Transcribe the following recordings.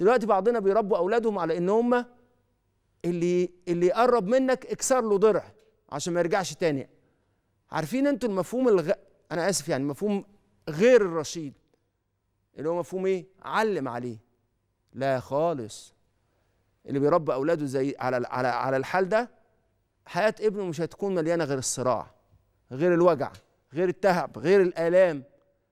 دلوقتي بعضنا بيربوا اولادهم على ان هم اللي اللي يقرب منك اكسر له ضرع عشان ما يرجعش تاني عارفين انتوا المفهوم الغ... انا اسف يعني مفهوم غير الرشيد اللي هو مفهوم ايه علم عليه لا خالص اللي بيربى اولاده زي على على على الحال ده حياه ابنه مش هتكون مليانه غير الصراع غير الوجع غير التعب غير الالام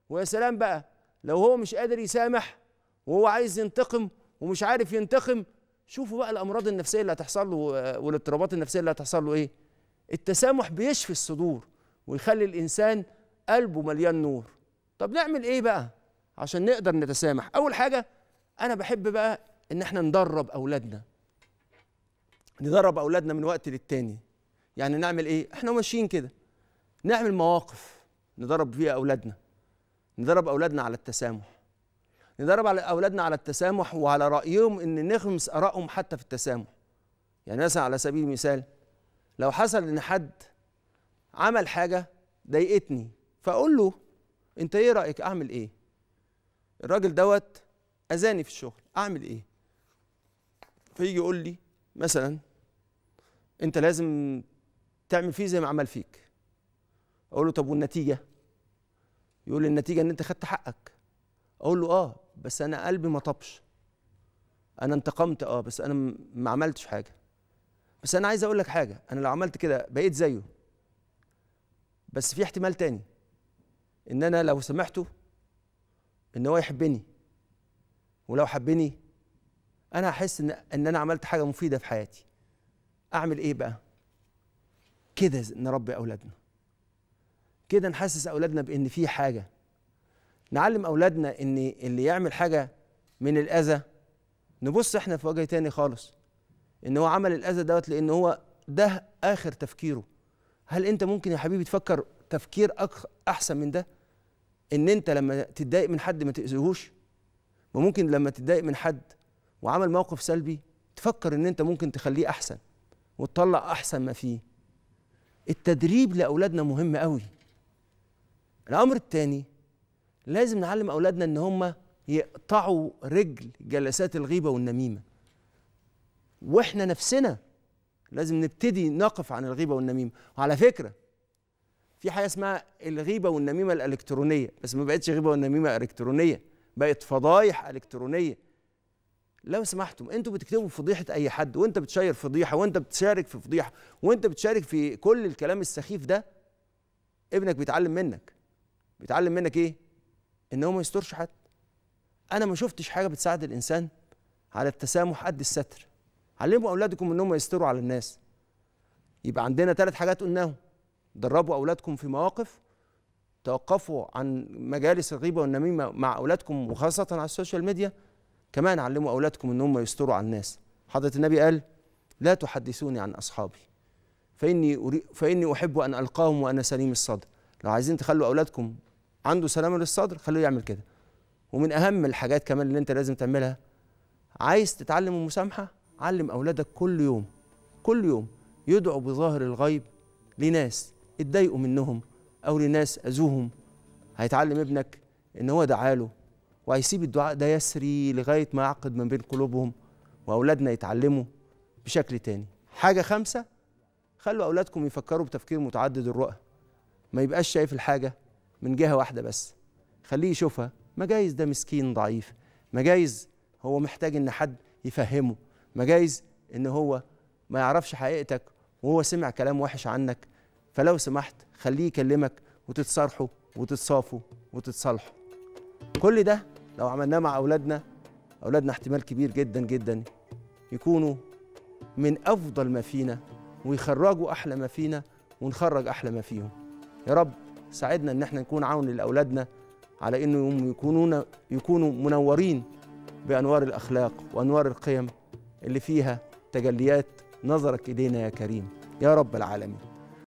ويا سلام بقى لو هو مش قادر يسامح وهو عايز ينتقم ومش عارف ينتقم شوفوا بقى الامراض النفسيه اللي هتحصل له آه، والاضطرابات النفسيه اللي هتحصل له ايه التسامح بيشفي الصدور ويخلي الانسان قلبه مليان نور طب نعمل ايه بقى عشان نقدر نتسامح اول حاجه انا بحب بقى ان احنا ندرب اولادنا ندرب اولادنا من وقت للتاني يعني نعمل ايه احنا ماشيين كده نعمل مواقف ندرب فيها اولادنا ندرب اولادنا على التسامح ندرب على اولادنا على التسامح وعلى رايهم ان نخمس ارائهم حتى في التسامح يعني مثلا على سبيل المثال لو حصل ان حد عمل حاجه ضايقتني فاقول له انت ايه رايك اعمل ايه الراجل دوت اذاني في الشغل اعمل ايه فيجي يقول لي مثلا انت لازم تعمل فيه زي ما عمل فيك اقول له طب والنتيجه يقول لي النتيجه ان انت خدت حقك اقول له اه بس انا قلبي ما طبش انا انتقمت اه بس انا ما عملتش حاجه بس انا عايز اقول لك حاجه انا لو عملت كده بقيت زيه بس في احتمال تاني ان انا لو سمحته ان هو يحبني ولو حبني انا هحس ان ان انا عملت حاجه مفيده في حياتي اعمل ايه بقى كده نربي اولادنا كده نحسس اولادنا بان في حاجه نعلم اولادنا ان اللي يعمل حاجه من الاذى نبص احنا في وجه تاني خالص ان هو عمل الاذى دوت لان هو ده اخر تفكيره هل انت ممكن يا حبيبي تفكر تفكير احسن من ده ان انت لما تتضايق من حد ما تاذيهوش وممكن لما تتضايق من حد وعمل موقف سلبي تفكر ان انت ممكن تخليه احسن وتطلع احسن ما فيه التدريب لاولادنا مهم قوي الامر الثاني لازم نعلم اولادنا ان هم يقطعوا رجل جلسات الغيبه والنميمه واحنا نفسنا لازم نبتدي نقف عن الغيبه والنميمه وعلى فكره في حاجه اسمها الغيبه والنميمه الالكترونيه بس ما بقتش غيبه والنميمه الكترونيه بقت فضايح الكترونيه لو سمحتم انتوا بتكتبوا فضيحه اي حد وانت بتشير فضيحه وانت بتشارك في فضيحه وانت بتشارك في كل الكلام السخيف ده ابنك بيتعلم منك بيتعلم منك ايه ان هو ما يسترش حد انا ما شفتش حاجه بتساعد الانسان على التسامح قد الستر علموا اولادكم ان هم يستروا على الناس يبقى عندنا ثلاث حاجات قلناهم دربوا اولادكم في مواقف توقفوا عن مجالس الغيبه والنميمه مع اولادكم وخاصه على السوشيال ميديا كمان علموا اولادكم ان هم يستروا على الناس حضره النبي قال لا تحدثوني عن اصحابي فاني فاني احب ان القاهم وانا سليم الصدر لو عايزين تخلوا اولادكم عنده سلامه للصدر خليه يعمل كده ومن اهم الحاجات كمان اللي انت لازم تعملها عايز تتعلم المسامحه علم اولادك كل يوم كل يوم يدعوا بظاهر الغيب لناس اتضايقوا منهم او لناس اذوهم هيتعلم ابنك ان هو دعاله وهيسيب الدعاء ده يسري لغايه ما يعقد ما بين قلوبهم واولادنا يتعلموا بشكل تاني حاجه خامسه خلوا اولادكم يفكروا بتفكير متعدد الرؤى ما يبقاش شايف الحاجه من جهة واحدة بس خليه يشوفها ما جايز ده مسكين ضعيف ما جايز هو محتاج إن حد يفهمه ما جايز إن هو ما يعرفش حقيقتك وهو سمع كلام وحش عنك فلو سمحت خليه يكلمك وتتصارحوا وتتصافوا وتتصالحوا كل ده لو عملناه مع أولادنا أولادنا احتمال كبير جدا جدا يكونوا من أفضل ما فينا ويخرجوا أحلى ما فينا ونخرج أحلى ما فيهم يا رب ساعدنا ان احنا نكون عون لاولادنا على انهم يكونون يكونوا منورين بانوار الاخلاق وانوار القيم اللي فيها تجليات نظرك الينا يا كريم يا رب العالمين